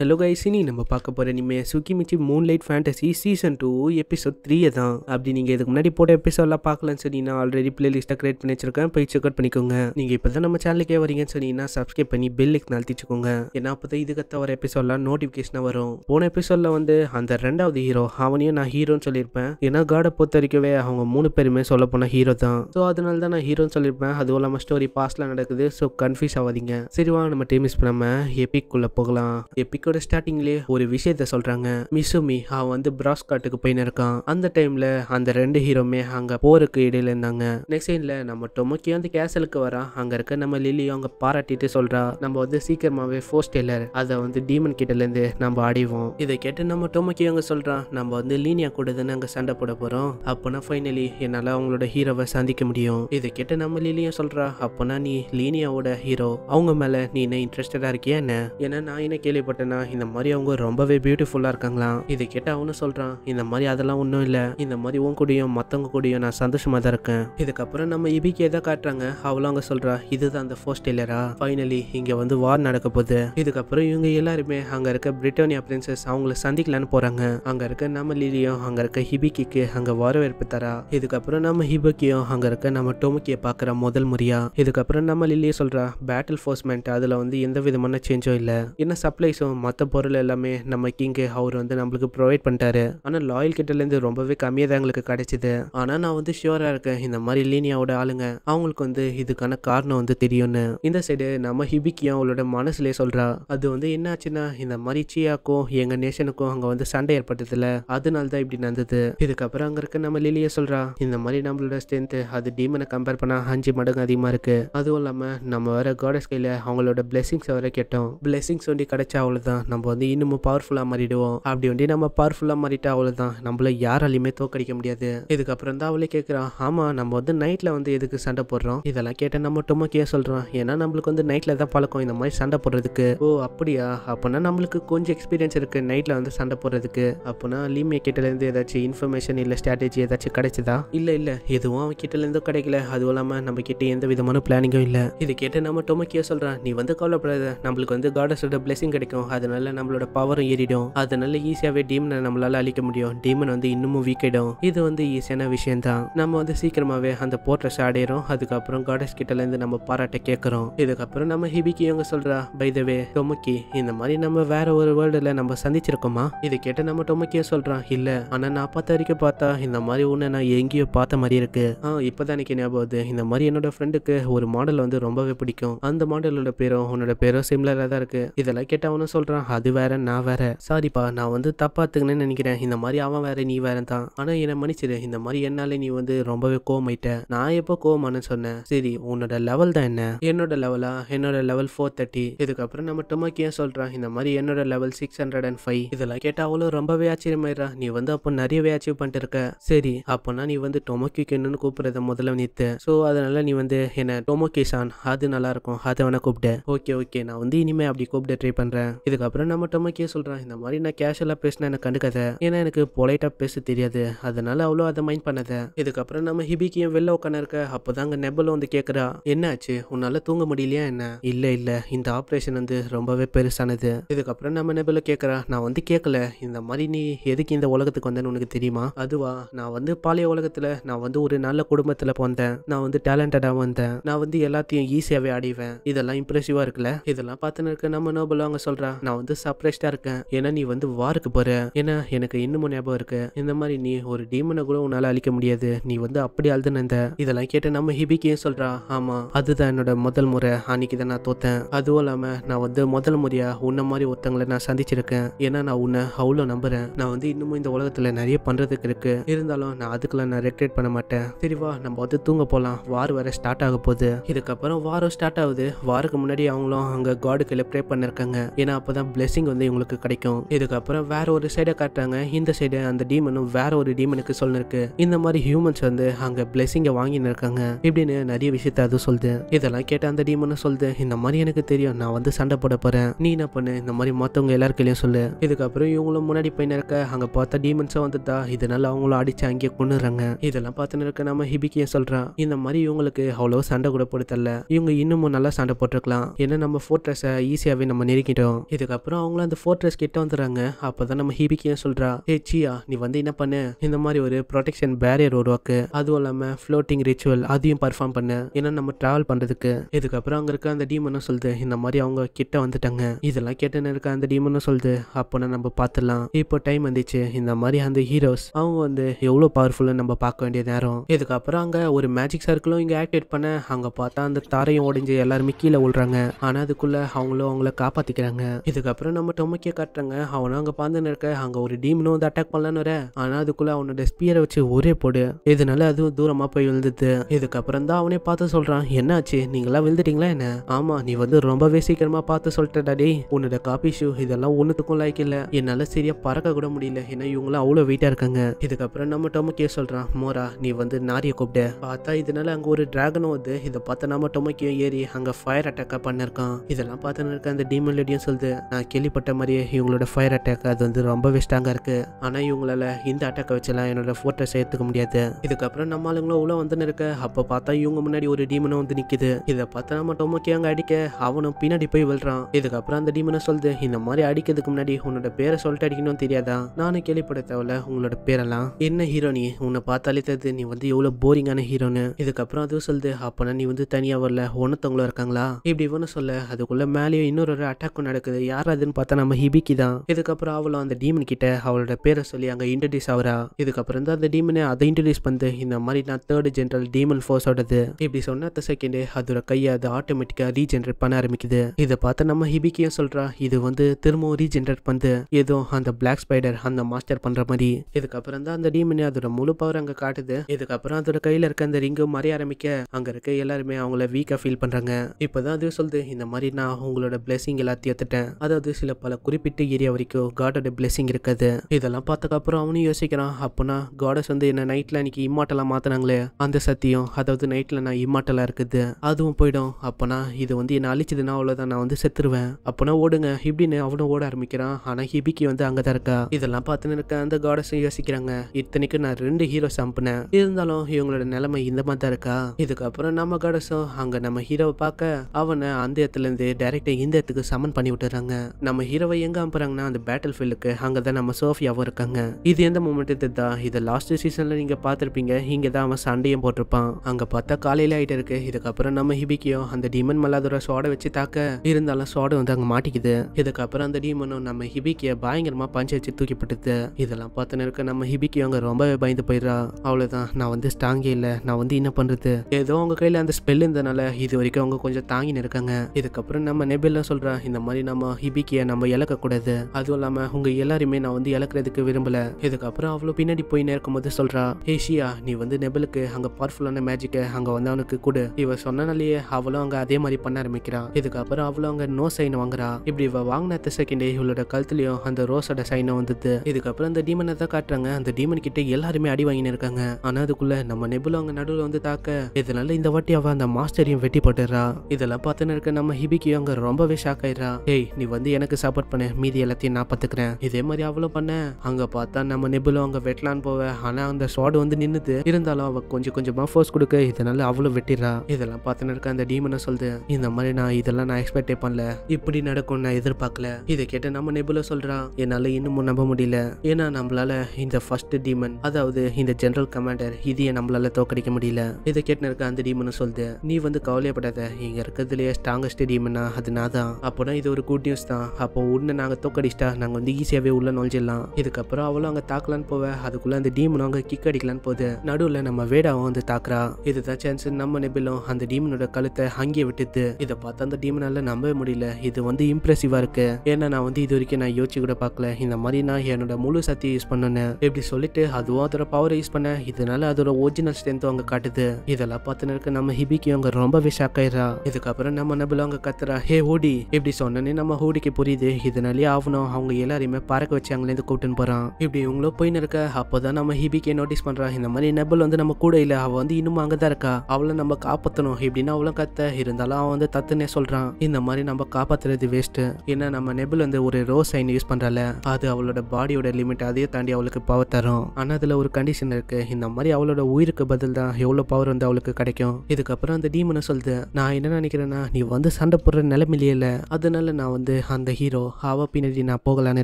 hello guys இனி நம்ம பார்க்க போகிற இனிமே Tsuki Michi moonlight fantasy season two episode த்ரீயை தான் அப்படி நீங்கள் இதுக்கு முன்னாடி போட்ட எபிசோடெலாம் பார்க்கலன்னு சொன்னீங்கன்னா ஆல்ரெடி ப்ளே லிஸ்ட்டை க்ரியேட் பண்ணி வச்சிருக்கேன் போய் செக் அவுட் பண்ணிக்கோங்க நீங்கள் இப்போ தான் நம்ம சேனலுக்கே வரீங்கன்னு சொன்னீங்கன்னா சப்ஸ்கிரைப் பண்ணி பில்லுக்கு நல்த்திச்சுக்கோங்க ஏன்னா அப்போ தான் இதுக்கத்த வர எபிசோடெலாம் நோட்டிஃபிகேஷனாக வரும் போன எபிசோடில் வந்து அந்த ரெண்டாவது ஹீரோ அவனையும் நான் ஹீரோன்னு சொல்லியிருப்பேன் ஏன்னா காடை பொறுத்த வரைக்கவே அவங்க மூணு பேருமே சொல்ல போன ஹீரோ தான் ஸோ அதனால தான் நான் ஹீரோன்னு சொல்லியிருப்பேன் அதுவும் இல்லாமல் ஸ்டோரி பாஸ்ட்லாம் நடக்குது ஸோ கன்ஃபியூஸ் ஆகாதீங்க சரிவா நம்ம டீம் மிஸ் பண்ணாமல் எபிக்குள்ளே போகலாம் எபிக் ஸ்டோரிக்கோட ஸ்டார்டிங்லயே ஒரு விஷயத்த சொல்றாங்க மிசுமி அவன் வந்து பிராஸ்காட்டுக்கு போயின்னு இருக்கான் அந்த டைம்ல அந்த ரெண்டு ஹீரோமே அங்க போருக்கு இடையில இருந்தாங்க நெக்ஸ்ட் சைன்ல நம்ம டொமோக்கி வந்து கேசலுக்கு வரான் அங்க இருக்க நம்ம லில்லியும் அவங்க பாராட்டிட்டு சொல்றா நம்ம வந்து சீக்கிரமாவே ஃபோர்ஸ் டெய்லர் அதை வந்து டீமன் கிட்ட இருந்து நம்ம அடைவோம் இதை கேட்டு நம்ம டொமோக்கி அவங்க சொல்றான் நம்ம வந்து லீனியா கூட தானே அங்க சண்டை போட போறோம் அப்பனா ஃபைனலி என்னால அவங்களோட ஹீரோவை சந்திக்க முடியும் இதை கேட்டு நம்ம லிலியும் சொல்றா அப்பனா நீ லீனியாவோட ஹீரோ அவங்க மேல நீ என்ன இன்ட்ரெஸ்டடா இருக்கியா என்ன ஏன்னா நான் என்ன கேள்விப்பட்டேன் பார்த்தீங்கன்னா இந்த மாதிரி அவங்க ரொம்பவே பியூட்டிஃபுல்லாக இருக்காங்களாம் இதை கேட்டு அவனு சொல்கிறான் இந்த மாதிரி அதெல்லாம் ஒன்றும் இல்லை இந்த மாதிரி உன் கூடயும் மற்றவங்க கூடயும் நான் சந்தோஷமாக தான் இருக்கேன் இதுக்கப்புறம் நம்ம இபிக்கு எதை காட்டுறாங்க அவளும் அங்கே சொல்றா இதுதான் அந்த ஃபோர்ஸ் டெய்லரா ஃபைனலி இங்கே வந்து வார் நடக்க போகுது இதுக்கப்புறம் இவங்க எல்லாருமே அங்கே இருக்க பிரிட்டானியா பிரின்சஸ் அவங்கள சந்திக்கலான்னு போகிறாங்க அங்கே இருக்க நம்ம லீலியும் அங்கே இருக்க ஹிபிக்கிக்கு அங்கே வரவேற்பு தரா இதுக்கப்புறம் நம்ம ஹிபிக்கியும் அங்கே இருக்க நம்ம டோமுக்கியை பார்க்குற முதல் முறையா இதுக்கப்புறம் நம்ம லில்லியை சொல்றா பேட்டில் ஃபோர்ஸ்மெண்ட் அதில் வந்து எந்த விதமான சேஞ்சும் இல்லை என்ன சப்ளைஸும் மற்ற பொருள் எல்லாமே நம்ம கிங்கு அவர் வந்து நம்மளுக்கு ப்ரொவைட் பண்ணிட்டாரு ஆனால் லாயல் கிட்டலேருந்து ரொம்பவே கம்மியாக தான் எங்களுக்கு கிடைச்சிது ஆனால் நான் வந்து ஷியூராக இருக்கேன் இந்த மாதிரி லீனியாவோட ஆளுங்க அவங்களுக்கு வந்து இதுக்கான காரணம் வந்து தெரியும்னு இந்த சைடு நம்ம ஹிபிக்கியும் அவளோட மனசுலேயே சொல்கிறா அது வந்து என்னாச்சுன்னா இந்த மாதிரி சியாக்கும் எங்கள் நேஷனுக்கும் அங்கே வந்து சண்டை ஏற்பட்டதில்ல அதனால தான் இப்படி நடந்தது இதுக்கப்புறம் அங்கே இருக்க நம்ம லிலியை சொல்கிறா இந்த மாதிரி நம்மளோட ஸ்ட்ரென்த்து அது டீமனை கம்பேர் பண்ணால் அஞ்சு மடங்கு அதிகமாக இருக்குது அதுவும் இல்லாமல் நம்ம வேற காடஸ் கையில் அவங்களோட பிளெஸிங்ஸ் வர கேட்டோம் பிளெஸிங்ஸ் ஒண்டி கிடைச்சா அவ்வளோதான் அவ்வளோதான் நம்ம வந்து இன்னமும் பவர்ஃபுல்லாக மாறிடுவோம் அப்படி வந்து நம்ம பவர்ஃபுல்லாக மாறிட்டா அவ்வளோதான் நம்மள யாராலையுமே தோக்கடிக்க முடியாது இதுக்கப்புறம் தான் அவளே கேட்குறான் ஆமாம் நம்ம வந்து நைட்டில் வந்து எதுக்கு சண்டை போடுறோம் இதெல்லாம் கேட்டால் நம்ம டொமக்கியே சொல்கிறோம் ஏன்னா நம்மளுக்கு வந்து நைட்டில் தான் பழக்கம் இந்த மாதிரி சண்டை போடுறதுக்கு ஓ அப்படியா அப்போனா நம்மளுக்கு கொஞ்சம் எக்ஸ்பீரியன்ஸ் இருக்குது நைட்டில் வந்து சண்டை போடுறதுக்கு அப்போனா லீமிய கிட்டலேருந்து ஏதாச்சும் இன்ஃபர்மேஷன் இல்லை ஸ்ட்ராட்டஜி ஏதாச்சும் கிடைச்சதா இல்லை இல்லை எதுவும் அவன் கிட்டலேருந்து கிடைக்கல அதுவும் இல்லாமல் நம்ம கிட்ட எந்த விதமான பிளானிங்கும் இல்லை இது கேட்டு நம்ம டொமக்கியே சொல்கிறான் நீ வந்து கவலைப்படாத நம்மளுக்கு வந்து காடஸோட பிளெஸிங் கிடைக்கும் அது அதனால நம்மளோட பவரும் ஏறிடும் அதனால ஈஸியாவே டீமனை நம்மளால அழிக்க முடியும் டீமன் வந்து இன்னமும் வீக் ஆயிடும் இது வந்து ஈஸியான விஷயம் தான் நம்ம வந்து சீக்கிரமாவே அந்த போர்ட்ரஸ் அடையிறோம் அதுக்கப்புறம் காடஸ் கிட்ட இருந்து நம்ம பாராட்ட கேட்கறோம் இதுக்கப்புறம் நம்ம ஹிபிக்கு இவங்க சொல்றா தவே டொமக்கி இந்த மாதிரி நம்ம வேற ஒரு வேர்ல்டுல நம்ம சந்திச்சிருக்கோமா இது கேட்ட நம்ம டொமக்கியே சொல்றான் இல்ல ஆனா நான் பார்த்த வரைக்கும் பார்த்தா இந்த மாதிரி ஒண்ணு நான் எங்கேயோ பார்த்த மாதிரி இருக்கு ஆ இப்போதான் எனக்கு ஞாபகம் இந்த மாதிரி என்னோட ஃப்ரெண்டுக்கு ஒரு மாடல் வந்து ரொம்பவே பிடிக்கும் அந்த மாடலோட பேரும் உன்னோட பேரும் சிம்லராக தான் இருக்கு இதெல்லாம் கேட்ட அவனும் சொல்றான் சொல்கிறான் அது வேற நான் வேற சாரிப்பா நான் வந்து தப்பாத்துக்குன்னு நினைக்கிறேன் இந்த மாதிரி அவன் வேற நீ வேற தான் ஆனால் என்னை மன்னிச்சிரு இந்த மாதிரி என்னாலே நீ வந்து ரொம்பவே கோமாயிட்ட நான் எப்போ கோமான்னு சொன்னேன் சரி உன்னோட லெவல் தான் என்ன என்னோட லெவலா என்னோட லெவல் ஃபோர் தேர்ட்டி இதுக்கப்புறம் நம்ம டொமாக்கி ஏன் சொல்கிறான் இந்த மாதிரி என்னோட level six hundred and five இதெல்லாம் கேட்டால் அவ்வளோ ரொம்பவே ஆச்சரியமாயிரா நீ வந்து அப்போ நிறையவே அச்சீவ் பண்ணிட்டு இருக்க சரி அப்போனா நீ வந்து டொமோக்கிக்கு என்னன்னு கூப்பிடுறத முதல்ல நிறுத்து ஸோ அதனால நீ வந்து என்ன டொமோக்கி சான் அது நல்லா இருக்கும் அதை வேணா கூப்பிட்டு ஓகே ஓகே நான் வந்து இனிமே அப்படி கூப்பிட்டு ட்ரை பண்ணுறேன் இதுக்கு அதுக்கப்புறம் நம்ம டொமக்கியே சொல்கிறான் இந்த மாதிரி நான் கேஷுவலாக பேசினா எனக்கு கண்டுக்காத ஏன்னா எனக்கு பொலைட்டாக பேச தெரியாது அதனால அவ்வளோ அதை மைண்ட் பண்ணத இதுக்கப்புறம் நம்ம ஹிபிக்கியும் வெளில உட்காந்து இருக்க அப்போ தாங்க நெபல் வந்து கேட்குறா என்னாச்சு உன்னால் தூங்க முடியலையா என்ன இல்லை இல்லை இந்த ஆப்ரேஷன் வந்து ரொம்பவே பெருசானது இதுக்கப்புறம் நம்ம நெபல கேட்குறா நான் வந்து கேட்கல இந்த மாதிரி நீ எதுக்கு இந்த உலகத்துக்கு வந்தேன்னு உனக்கு தெரியுமா அதுவா நான் வந்து பாலிய உலகத்தில் நான் வந்து ஒரு நல்ல குடும்பத்தில் பிறந்தேன் நான் வந்து டேலண்டடாக வந்தேன் நான் வந்து எல்லாத்தையும் ஈஸியாகவே அடைவேன் இதெல்லாம் இம்ப்ரெசிவாக இருக்குல்ல இதெல்லாம் பார்த்துன்னு இருக்க நம்ம நோபல் அவங்க சொல்கிறா நான் வந்து சர்ப்ரைஸ்டா இருக்கேன் ஏன்னா நீ வந்து வாருக்கு போகிற ஏன்னா எனக்கு இன்னமும் ஞாபகம் இருக்கு இந்த மாதிரி நீ ஒரு டீமனை கூட உன்னால் அழிக்க முடியாது நீ வந்து அப்படி அழுதுனந்த இதெல்லாம் கேட்ட நம்ம ஹிபிக்கு ஏன் சொல்கிறா ஆமாம் அதுதான் என்னோட முதல் முறை அன்னைக்கு தான் நான் தோத்தேன் அதுவும் இல்லாமல் நான் வந்து முதல் முறையாக உன்ன மாதிரி ஒருத்தங்களை நான் சந்திச்சிருக்கேன் ஏன்னா நான் உன்னை அவ்வளோ நம்புகிறேன் நான் வந்து இன்னமும் இந்த உலகத்தில் நிறைய பண்ணுறதுக்கு இருக்குது இருந்தாலும் நான் அதுக்கெல்லாம் நான் ரெக்ரேட் பண்ண மாட்டேன் சரிவா நம்ம வந்து தூங்க போகலாம் வார் வேற ஸ்டார்ட் ஆக போகுது இதுக்கப்புறம் வாரம் ஸ்டார்ட் ஆகுது வாருக்கு முன்னாடி அவங்களும் அங்கே காடுக்கு ப்ரே பண்ணிருக்காங்க ஏன்னா அப்போ அப்போ தான் பிளெஸிங் வந்து இவங்களுக்கு கிடைக்கும் இதுக்கப்புறம் வேற ஒரு சைடை காட்டுறாங்க இந்த சைடு அந்த டீமனும் வேற ஒரு டீமனுக்கு சொல்லிருக்கு இந்த மாதிரி ஹியூமன்ஸ் வந்து அங்கே பிளெஸிங்கை வாங்கின்னு இருக்காங்க இப்படின்னு நிறைய விஷயத்த அது சொல்லுது இதெல்லாம் கேட்ட அந்த டீமனும் சொல்லுது இந்த மாதிரி எனக்கு தெரியும் நான் வந்து சண்டை போட போறேன் நீ என்ன பண்ணு இந்த மாதிரி மற்றவங்க எல்லாருக்கையும் சொல்லு இதுக்கப்புறம் இவங்களும் முன்னாடி போய் நிற்க அங்கே பார்த்தா டீமன்ஸாக வந்துட்டா இதனால அவங்களும் அடிச்சு அங்கேயே கொண்டுறாங்க இதெல்லாம் பார்த்துன்னு இருக்க நம்ம ஹிபிக்கியை சொல்கிறான் இந்த மாதிரி இவங்களுக்கு அவ்வளோ சண்டை கூட போட்டு தரல இவங்க இன்னமும் நல்லா சண்டை போட்டிருக்கலாம் ஏன்னா நம்ம ஃபோர்ட்ரஸை ஈஸியாகவே நம்ம நெருக்கிட்டோம் இது இதுக்கப்புறம் அவங்களும் அந்த ஃபோர்ட்ரஸ் கிட்ட வந்துடுறாங்க அப்போ தான் நம்ம ஹீபிக்கு ஏன் சொல்கிறா ஏ சியா நீ வந்து என்ன பண்ணு இந்த மாதிரி ஒரு ப்ரொடெக்ஷன் பேரியர் உருவாக்கு அதுவும் இல்லாமல் ஃப்ளோட்டிங் ரிச்சுவல் அதையும் பர்ஃபார்ம் பண்ணு ஏன்னா நம்ம ட்ராவல் பண்ணுறதுக்கு இதுக்கப்புறம் அங்கே இருக்க அந்த டீமனும் சொல்லுது இந்த மாதிரி அவங்க கிட்ட வந்துட்டாங்க இதெல்லாம் கேட்டுன்னு இருக்க அந்த டீமனும் சொல்லுது அப்போனா நம்ம பார்த்துலாம் இப்போ டைம் வந்துச்சு இந்த மாதிரி அந்த ஹீரோஸ் அவங்க வந்து எவ்வளோ பவர்ஃபுல்லாக நம்ம பார்க்க வேண்டிய நேரம் இதுக்கப்புறம் அங்கே ஒரு மேஜிக் சர்க்கிளும் இங்கே ஆக்டிவேட் பண்ண அங்கே பார்த்தா அந்த தாரையும் உடைஞ்சு எல்லாருமே கீழே விழுறாங்க ஆனால் அதுக்குள்ளே அவங்களும் அவங்கள காப்பாற்றிக்கிறாங்க இதுக்கப்புறம் நம்ம டொமக்கியை காட்டுறாங்க அவனும் அங்கே பாந்துன்னு இருக்க அங்கே ஒரு டீம்னு வந்து அட்டாக் பண்ணலான்னு வர ஆனால் அதுக்குள்ளே அவனோட ஸ்பியரை வச்சு ஒரே போடு இதனால அதுவும் தூரமாக போய் விழுந்துது இதுக்கப்புறம் தான் அவனே பார்த்து சொல்கிறான் என்னாச்சு நீங்களாம் விழுந்துட்டீங்களா என்ன ஆமாம் நீ வந்து ரொம்பவே சீக்கிரமாக பார்த்து சொல்லிட்டடாடி உன்னோட காப்பி ஷூ இதெல்லாம் ஒன்றுத்துக்கும் லைக் இல்லை என்னால் சரியாக பறக்க கூட முடியல ஏன்னா இவங்களாம் அவ்வளோ வெயிட்டாக இருக்காங்க இதுக்கப்புறம் நம்ம டொமக்கியை சொல்கிறான் மோரா நீ வந்து நாரியை கூப்பிடு பார்த்தா இதனால அங்கே ஒரு ட்ராகனும் வந்து இதை பார்த்தா நம்ம டொமக்கியும் ஏறி அங்கே ஃபயர் அட்டாக்காக பண்ணிருக்கான் இதெல்லாம் பார்த்துன்னு இருக்க அந்த டீமன் லேடியும் சொல்லுது நான் கேள்விப்பட்ட மாதிரியே இவங்களோட ஃபயர் அட்டாக் அது வந்து ரொம்பவே ஸ்ட்ராங்காக இருக்குது ஆனால் இவங்களால இந்த அட்டாக்கை வச்செல்லாம் என்னோட ஃபோட்டோ சேர்த்துக்க முடியாது இதுக்கப்புறம் நம்ம ஆளுங்களும் உள்ள வந்துன்னு இருக்க அப்போ பார்த்தா இவங்க முன்னாடி ஒரு டீமனை வந்து நிற்கிது இதை பார்த்தா நம்ம டொமோக்கி அங்கே அடிக்க அவனும் பின்னாடி போய் விழுறான் இதுக்கப்புறம் அந்த டீமனை சொல்லுது இந்த மாதிரி அடிக்கிறதுக்கு முன்னாடி உன்னோட பேரை சொல்லிட்டு அடிக்கணும் தெரியாதா நானும் கேள்விப்பட தேவையில்ல உங்களோட பேரெல்லாம் என்ன ஹீரோ நீ உன்னை பார்த்தாலே தெரியுது நீ வந்து எவ்வளோ போரிங்கான ஹீரோன்னு இதுக்கப்புறம் அதுவும் சொல்லுது அப்போனா நீ வந்து தனியாக வரல ஒன்னத்தவங்களும் இருக்காங்களா இப்படி இவனு சொல்ல அதுக்குள்ள மேலேயும் இன்னொரு அட்டாக்கும் நடக்குது யார் அதுன்னு பார்த்தா நம்ம ஹிபிக்கு தான் இதுக்கப்புறம் அவளும் அந்த டீமன் கிட்ட அவளோட பேரை சொல்லி அங்கே இன்ட்ரடியூஸ் ஆகிறா இதுக்கப்புறம் தான் அந்த டீமனை அதை இன்ட்ரடியூஸ் பண்ணு இந்த மாதிரி நான் தேர்டு ஜென்ரல் டீமன் ஃபோர்ஸோடது இப்படி சொன்ன அடுத்த செகண்டு அதோட கையை அது ஆட்டோமேட்டிக்காக ரீஜென்ரேட் பண்ண ஆரம்பிக்குது இதை பார்த்தா நம்ம ஹிபிக்கியும் சொல்கிறா இது வந்து திரும்பவும் ரீஜென்ரேட் பண்ணுது ஏதோ அந்த பிளாக் ஸ்பைடர் அந்த மாஸ்டர் பண்ணுற மாதிரி இதுக்கப்புறம் தான் அந்த டீமனே அதோட முழு பவர் அங்கே காட்டுது இதுக்கப்புறம் அதோட கையில் இருக்க அந்த ரிங்கும் மறைய ஆரம்பிக்க அங்கே இருக்க எல்லாருமே அவங்கள வீக்காக ஃபீல் பண்ணுறாங்க இப்போதான் அது சொல்லுது இந்த மாதிரி நான் உங்களோட பிளெஸிங் எல்லாத்தையும் எடுத்துட்டேன் அதாவது சில பல குறிப்பிட்ட ஏரியா வரைக்கும் காடோட பிளெஸிங் இருக்குது இதெல்லாம் அப்புறம் அவனும் யோசிக்கிறான் அப்போனா காடஸ் வந்து என்ன நைட்டில் இன்னைக்கு இம்மாட்டலாம் மாத்தினாங்களே அந்த சத்தியம் அதாவது நைட்டில் நான் இம்மாட்டலா இருக்குது அதுவும் போயிடும் அப்போனா இது வந்து என்னை அழிச்சதுன்னா அவ்வளோதான் நான் வந்து செத்துருவேன் அப்போனா ஓடுங்க இப்படின்னு அவனும் ஓட ஆரம்பிக்கிறான் ஆனால் ஹிபிக்கு வந்து அங்கே தான் இருக்கா இதெல்லாம் பார்த்துன்னு இருக்க அந்த காடஸும் யோசிக்கிறாங்க இத்தனைக்கும் நான் ரெண்டு ஹீரோஸ் சம்பினேன் இருந்தாலும் இவங்களோட நிலைமை இந்த மாதிரி தான் இருக்கா இதுக்கப்புறம் நம்ம காடஸும் அங்கே நம்ம ஹீரோவை பார்க்க அவனை அந்த இடத்துல இருந்து டைரக்டா இந்த இடத்துக்கு சமன் பண்ணி விட்டுறாங்க நம்ம ஹீரோவை எங்க அனுப்புறாங்கன்னா அந்த பேட்டில் ஃபீல்டுக்கு அங்கதான் நம்ம சோஃபியாவும் இருக்காங்க இது எந்த மூமெண்ட் தான் இது லாஸ்ட் சீசன்ல நீங்க பார்த்துருப்பீங்க இங்க தான் அவன் சண்டையும் போட்டிருப்பான் அங்க பார்த்தா காலையில ஆயிட்டு இருக்கு இதுக்கப்புறம் நம்ம ஹிபிக்கியும் அந்த டீமன் மல்லாதோட சோட வச்சு தாக்க இருந்தாலும் சோட வந்து அங்க மாட்டிக்குது இதுக்கப்புறம் அந்த டீமனும் நம்ம ஹிபிக்கிய பயங்கரமா பஞ்சு வச்சு தூக்கிப்பட்டுது இதெல்லாம் பார்த்துன்னு இருக்க நம்ம ஹிபிக்கியும் அங்க ரொம்பவே பயந்து போயிடுறா அவ்வளவுதான் நான் வந்து ஸ்ட்ராங்கே இல்லை நான் வந்து என்ன பண்றது ஏதோ உங்க கையில அந்த ஸ்பெல் இருந்ததுனால இது வரைக்கும் அவங்க கொஞ்சம் தாங்கி நிற்காங்க இதுக்கப்புறம் நம்ம நெபில்லாம் சொல்றேன் இந்த மாதிரி நம்ம ஹிபிக்கியை நம்ம இழக்கக்கூடாது அதுவும் இல்லாமல் உங்க எல்லாருமே நான் வந்து இழக்கிறதுக்கு விரும்பல இதுக்கப்புறம் அவ்வளோ பின்னாடி போய் நேர்க்கும் போது சொல்றா ஹேஷியா நீ வந்து நெபலுக்கு அங்கே பவர்ஃபுல்லான மேஜிக்கை அங்கே வந்து அவனுக்கு கொடு இவ சொன்னனாலேயே அவளும் அங்கே அதே மாதிரி பண்ண ஆரம்பிக்கிறான் இதுக்கப்புறம் அவளும் அங்கே நோ சைன் வாங்குறா இப்படி இவ வாங்கின அத்த செகண்டே இவளோட கழுத்துலையும் அந்த ரோஸோட சைனை வந்தது இதுக்கப்புறம் அந்த டீமனை தான் காட்டுறாங்க அந்த டீமன் கிட்ட எல்லாருமே அடி வாங்கினு இருக்காங்க ஆனால் அதுக்குள்ள நம்ம நெபுலும் அவங்க நடுவில் வந்து தாக்க இதனால இந்த வாட்டி அவள் அந்த மாஸ்டரையும் வெட்டி போட்டுறா இதெல்லாம் பார்த்துன்னு இருக்க நம்ம ஹிபிக்கியும் அங்கே ரொம்பவே ஷாக் ஆயிடுறா ஏய் நீ வந்து எனக்கு சப்போர்ட் பண்ணு மீதி எல்லாத்தையும் நான் பாத்துக்கிறேன் இதே மாதிரி அவ்வளோ பண்ணேன் அங்க பார்த்தா நம்ம நிபுல அங்க வெட்டலான்னு போவ ஆனால் அந்த ஸ்வாடு வந்து நின்னுது இருந்தாலும் அவள் கொஞ்சம் கொஞ்சமாக ஃபோர்ஸ் கொடுக்க இதனால அவ்வளோ வெட்டிடுறா இதெல்லாம் பார்த்துன்னு இருக்க அந்த டீமனை சொல்லுது இந்த மாதிரி நான் இதெல்லாம் நான் எக்ஸ்பெக்டே பண்ணல இப்படி நடக்கும் நான் எதிர்பார்க்கல இதை கேட்டு நம்ம நிபுல சொல்றா என்னால இன்னமும் நம்ப முடியல ஏன்னா நம்மளால இந்த ஃபர்ஸ்ட் டீமன் அதாவது இந்த ஜெனரல் கமாண்டர் இதையே நம்மளால தோக்கடிக்க முடியல இதை கேட்டு இருக்க அந்த டீமனை சொல்லுது நீ வந்து கவலையப்படாத இங்க இருக்கிறதுலயே ஸ்ட்ராங்கஸ்ட் டீமனா அது நான் தான் அப்போனா இது ஒரு கூட்டி ஜீனியஸ் தான் அப்போ உடனே நாங்கள் தோக்கடிச்சிட்டா நாங்கள் வந்து ஈஸியாகவே உள்ள நுழைஞ்சிடலாம் இதுக்கப்புறம் அவளும் அங்கே தாக்கலான்னு போவ அதுக்குள்ளே அந்த டீமனும் அங்கே கிக் அடிக்கலான்னு போகுது நடுவில் நம்ம வேடாவும் வந்து தாக்குறா இதுதான் சான்ஸ் நம்ம நெபிலும் அந்த டீமனோட கழுத்தை அங்கேயே விட்டுது இதை பார்த்து அந்த டீமனால நம்பவே முடியல இது வந்து இம்ப்ரெசிவா இருக்கு ஏன்னா நான் வந்து இது வரைக்கும் நான் யோசிச்சு கூட பார்க்கல இந்த மாதிரி நான் என்னோட முழு சக்தியை யூஸ் பண்ணேன்னு இப்படி சொல்லிட்டு அதுவும் அதோட பவரை யூஸ் பண்ண இதனால அதோட ஒரிஜினல் ஸ்ட்ரென்த்தும் அங்கே காட்டுது இதெல்லாம் பார்த்துன்னு இருக்க நம்ம ஹிபிக்கு அங்கே ரொம்பவே ஷாக் ஆயிடுறா இதுக்கப்புறம் நம்ம நபிலும் அங்கே கத்துறா ஹே ஓடி இப்படி சொன்னோன்னே நம்ம ஹூடிக்கு புரியுது இதனாலே ஆகணும் அவங்க எல்லாரையுமே பறக்க வச்சு அங்கேருந்து கூப்பிட்டுன்னு போகிறான் இப்படி இவங்களோ போயின்னு இருக்க அப்போ தான் நம்ம ஹிபிக்கே நோட்டீஸ் பண்ணுறான் இந்த மாதிரி நெபல் வந்து நம்ம கூட இல்லை அவள் வந்து இன்னும் அங்கே தான் இருக்கா அவளை நம்ம காப்பாற்றணும் இப்படின்னு அவளும் கத்த இருந்தாலும் அவன் வந்து தத்துனே சொல்கிறான் இந்த மாதிரி நம்ம காப்பாத்துறது வேஸ்ட்டு ஏன்னா நம்ம நெபல் வந்து ஒரு ரோஸ் சைன் யூஸ் பண்ணுறால அது அவளோட பாடியோட லிமிட் அதையே தாண்டி அவளுக்கு பவர் தரும் ஆனால் அதில் ஒரு கண்டிஷன் இருக்குது இந்த மாதிரி அவளோட உயிருக்கு பதில் தான் எவ்வளோ பவர் வந்து அவளுக்கு கிடைக்கும் இதுக்கப்புறம் அந்த டீமனை சொல்லுது நான் என்ன நினைக்கிறேன்னா நீ வந்து சண்டை போடுற நிலைமையில இல்லை அதனால நான் வந்து போது அந்த ஹீரோ அவ பின்னாடி நான் போகலான்னு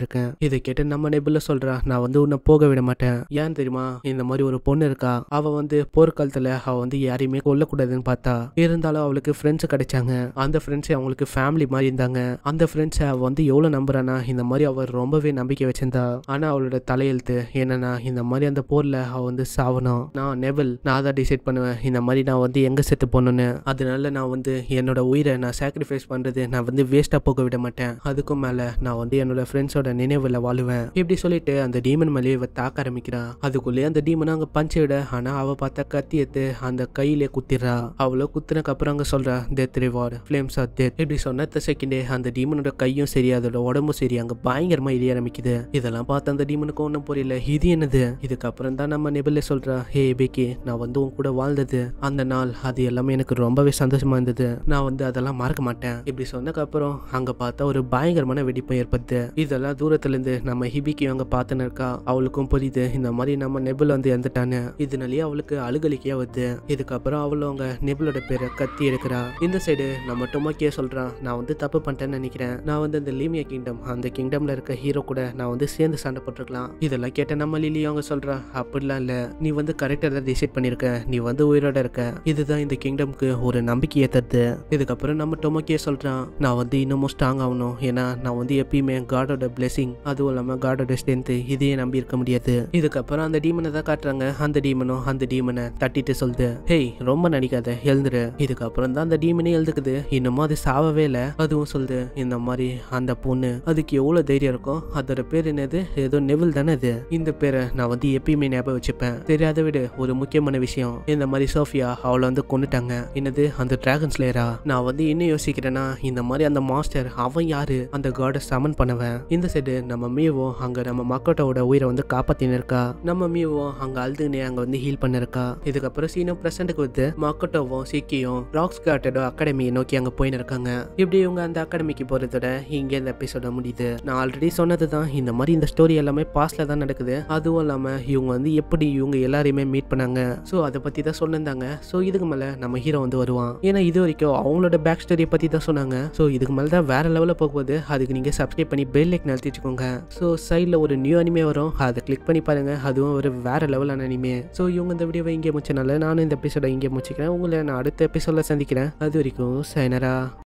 இருக்கேன் இதை கேட்டு நம்ம நெபுல சொல்றா நான் வந்து உன்னை போக விட மாட்டேன் ஏன் தெரியுமா இந்த மாதிரி ஒரு பொண்ணு இருக்கா அவ வந்து போர்க்காலத்துல அவ வந்து யாரையுமே கொல்லக்கூடாதுன்னு பார்த்தா இருந்தாலும் அவளுக்கு ஃப்ரெண்ட்ஸ் கிடைச்சாங்க அந்த ஃப்ரெண்ட்ஸ் அவங்களுக்கு ஃபேமிலி மாதிரி இருந்தாங்க அந்த ஃப்ரெண்ட்ஸை அவ வந்து எவ்வளவு நம்புறானா இந்த மாதிரி அவர் ரொம்பவே நம்பிக்கை வச்சிருந்தா ஆனா அவளோட தலையெழுத்து என்னன்னா இந்த மாதிரி அந்த போர்ல அவ வந்து சாவணும் நான் நெவல் நான் தான் டிசைட் பண்ணுவேன் இந்த மாதிரி நான் வந்து எங்க செத்து போனோன்னு அதனால நான் வந்து என்னோட உயிரை நான் சாக்ரிஃபைஸ் பண்றது நான் வந்து வேஸ்டா போக விட மாட்டேன் ஆகிட்டேன் அதுக்கும் மேலே நான் வந்து என்னோட ஃப்ரெண்ட்ஸோட நினைவில் வாழுவேன் இப்படி சொல்லிட்டு அந்த டீமன் மேலேயே இவ தாக்க ஆரம்பிக்கிறான் அதுக்குள்ளேயே அந்த டீமனை அங்கே பஞ்சை விட ஆனால் அவள் பார்த்தா கத்தியத்து அந்த கையிலே குத்திடுறா அவளை குத்துனக்கு அப்புறம் அங்கே சொல்கிறா death reward flames or death இப்படி சொன்னத்த செகண்டே அந்த டீமனோட கையும் சரி அதோட உடம்பும் சரி அங்கே பயங்கரமாக எரிய ஆரம்பிக்குது இதெல்லாம் பார்த்து அந்த டீமனுக்கு ஒன்றும் புரியல இது என்னது இதுக்கப்புறம் தான் நம்ம நிபில சொல்கிறா ஹே பேக்கி நான் வந்து உன் கூட வாழ்ந்தது அந்த நாள் அது எல்லாமே எனக்கு ரொம்பவே சந்தோஷமா இருந்தது நான் வந்து அதெல்லாம் மறக்க மாட்டேன் இப்படி சொன்னதுக்கப்புறம் அங்கே பார்த்தா ஒரு பயங்கரமான வெடிப்பு ஏற்படுது இதெல்லாம் தூரத்துல இருந்து நம்ம ஹிபிக்கு அவங்க பார்த்துன்னு இருக்கா அவளுக்கும் புரியுது இந்த மாதிரி நம்ம நெபுல் வந்து இறந்துட்டானு இதனாலேயே அவளுக்கு அழுகலிக்கையா வருது இதுக்கப்புறம் அவள் அவங்க நெபுலோட பேரை கத்தி எடுக்கிறா இந்த சைடு நம்ம டொமக்கியே சொல்றான் நான் வந்து தப்பு பண்ணிட்டேன்னு நினைக்கிறேன் நான் வந்து இந்த லீமியா கிங்டம் அந்த கிங்டம்ல இருக்க ஹீரோ கூட நான் வந்து சேர்ந்து சண்டை போட்டிருக்கலாம் இதெல்லாம் கேட்ட நம்ம லீலி அவங்க சொல்றான் அப்படிலாம் இல்ல நீ வந்து கரெக்டா தான் டிசைட் பண்ணிருக்க நீ வந்து உயிரோட இருக்க இதுதான் இந்த கிங்டம்க்கு ஒரு நம்பிக்கையை தருது இதுக்கப்புறம் நம்ம டொமக்கியே சொல்றான் நான் வந்து இன்னமும் ஸ்ட்ராங் ஆகணும் பண்ணணும் ஏன்னா நான் வந்து எப்பயுமே காடோட பிளெஸிங் அதுவும் இல்லாமல் காடோட ஸ்ட்ரென்த் இதையே நம்பி இருக்க முடியாது இதுக்கப்புறம் அந்த டீமனை தான் காட்டுறாங்க அந்த டீமனும் அந்த டீமனை தட்டிட்டு சொல்லுது ஹேய் ரொம்ப நடிக்காத எழுந்துரு இதுக்கப்புறம் தான் அந்த டீமனே எழுதுக்குது இன்னமும் அது சாவவே இல்லை அதுவும் சொல்லுது இந்த மாதிரி அந்த பொண்ணு அதுக்கு எவ்வளோ தைரியம் இருக்கும் அதோட பேர் என்னது ஏதோ நெவில் தானே அது இந்த பேரை நான் வந்து எப்பயுமே ஞாபகம் வச்சுப்பேன் தெரியாத விடு விட ஒரு முக்கியமான விஷயம் இந்த மாதிரி சோஃபியா அவளை வந்து கொண்டுட்டாங்க என்னது அந்த டிராகன் ஸ்லேயரா நான் வந்து என்ன யோசிக்கிறேன்னா இந்த மாதிரி அந்த மாஸ்டர் அவன் அவன் யாரு அந்த காடை சமன் பண்ணவன் இந்த சைடு நம்ம மீவோ அங்க நம்ம மக்கட்டோட உயிரை வந்து காப்பாத்தினிருக்கா இருக்கா நம்ம மீவோ அங்க அழுதுனே அங்க வந்து ஹீல் பண்ணிருக்கா இதுக்கப்புறம் சீனோ பிரசண்டுக்கு வந்து மக்கட்டோவும் சிக்கியும் ராக்ஸ் காட்டடோ அகாடமியை நோக்கி அங்க போயின்னு இருக்காங்க இப்படி இவங்க அந்த அகாடமிக்கு போறதோட இங்க இந்த எபிசோட முடியுது நான் ஆல்ரெடி சொன்னதுதான் இந்த மாதிரி இந்த ஸ்டோரி எல்லாமே பாஸ்ட்ல தான் நடக்குது அதுவும் இல்லாம இவங்க வந்து எப்படி இவங்க எல்லாரையுமே மீட் பண்ணாங்க சோ அதை பத்தி தான் சொன்னிருந்தாங்க சோ இதுக்கு மேல நம்ம ஹீரோ வந்து வருவான் ஏன்னா இது வரைக்கும் அவங்களோட பேக் ஸ்டோரியை பத்தி தான் சொன்னாங்க சோ இதுக்கு மேல தான் வேற லெவல் வீடியோவில் போகும்போது அதுக்கு நீங்கள் சப்ஸ்கிரைப் பண்ணி பெல் லைக் நடத்தி வச்சுக்கோங்க ஸோ சைடில் ஒரு நியூ அனிமே வரும் அதை கிளிக் பண்ணி பாருங்கள் அதுவும் ஒரு வேறு லெவலான அனிமே ஸோ இவங்க இந்த வீடியோவை இங்கே முடிச்சனால நானும் இந்த எபிசோட இங்கே முடிச்சுக்கிறேன் உங்களை நான் அடுத்த எபிசோடில் சந்திக்கிறேன் அது வரைக்கும் சைனரா